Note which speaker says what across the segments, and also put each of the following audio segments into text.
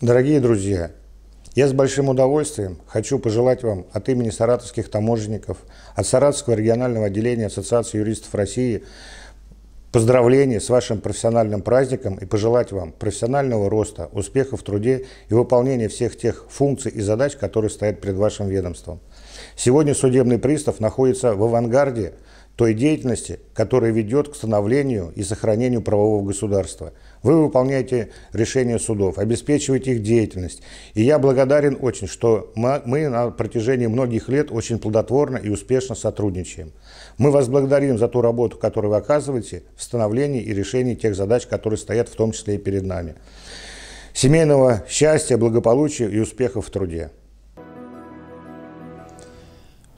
Speaker 1: Дорогие друзья, я с большим удовольствием хочу пожелать вам от имени саратовских таможенников, от Саратовского регионального отделения Ассоциации юристов России поздравления с вашим профессиональным праздником и пожелать вам профессионального роста, успеха в труде и выполнения всех тех функций и задач, которые стоят перед вашим ведомством. Сегодня судебный пристав находится в авангарде – той деятельности, которая ведет к становлению и сохранению правового государства. Вы выполняете решения судов, обеспечиваете их деятельность. И я благодарен очень, что мы на протяжении многих лет очень плодотворно и успешно сотрудничаем. Мы вас благодарим за ту работу, которую вы оказываете в становлении и решении тех задач, которые стоят в том числе и перед нами. Семейного счастья, благополучия и успехов в труде.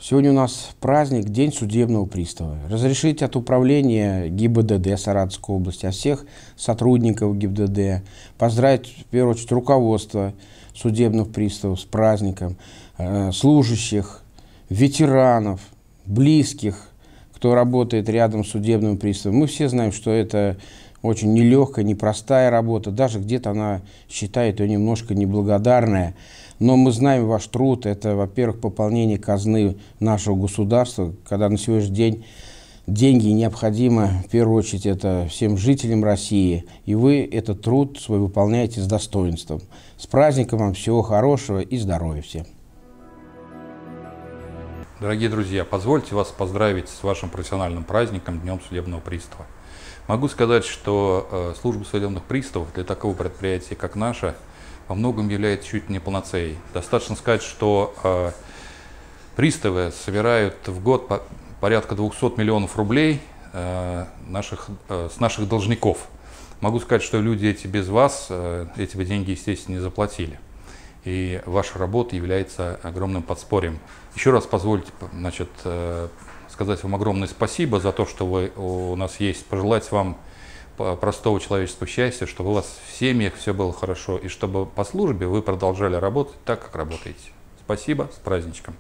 Speaker 1: Сегодня у нас праздник, День
Speaker 2: судебного пристава. Разрешить от управления ГИБДД Саратовской области, а всех сотрудников ГИБДД, поздравить, в первую очередь, руководство судебных приставов с праздником, э, служащих, ветеранов, близких, кто работает рядом с судебным приставом. Мы все знаем, что это очень нелегкая, непростая работа. Даже где-то она считает ее немножко неблагодарная. Но мы знаем ваш труд. Это, во-первых, пополнение казны нашего государства, когда на сегодняшний день деньги необходимы, в первую очередь, это всем жителям России. И вы этот труд свой выполняете с достоинством. С праздником вам всего хорошего и здоровья всем.
Speaker 3: Дорогие друзья, позвольте вас поздравить с вашим профессиональным праздником Днем судебного пристава. Могу сказать, что э, служба судебных приставов для такого предприятия, как наше, во многом является чуть не полноцей. Достаточно сказать, что э, приставы собирают в год порядка 200 миллионов рублей э, наших, с наших должников. Могу сказать, что люди эти без вас эти бы деньги, естественно, не заплатили и ваша работа является огромным подспорьем. Еще раз позвольте значит, э, сказать вам огромное спасибо за то, что вы у нас есть, пожелать вам простого человеческого счастья, чтобы у вас в семьях все было хорошо, и чтобы по службе вы продолжали работать так, как работаете. Спасибо, с праздничком!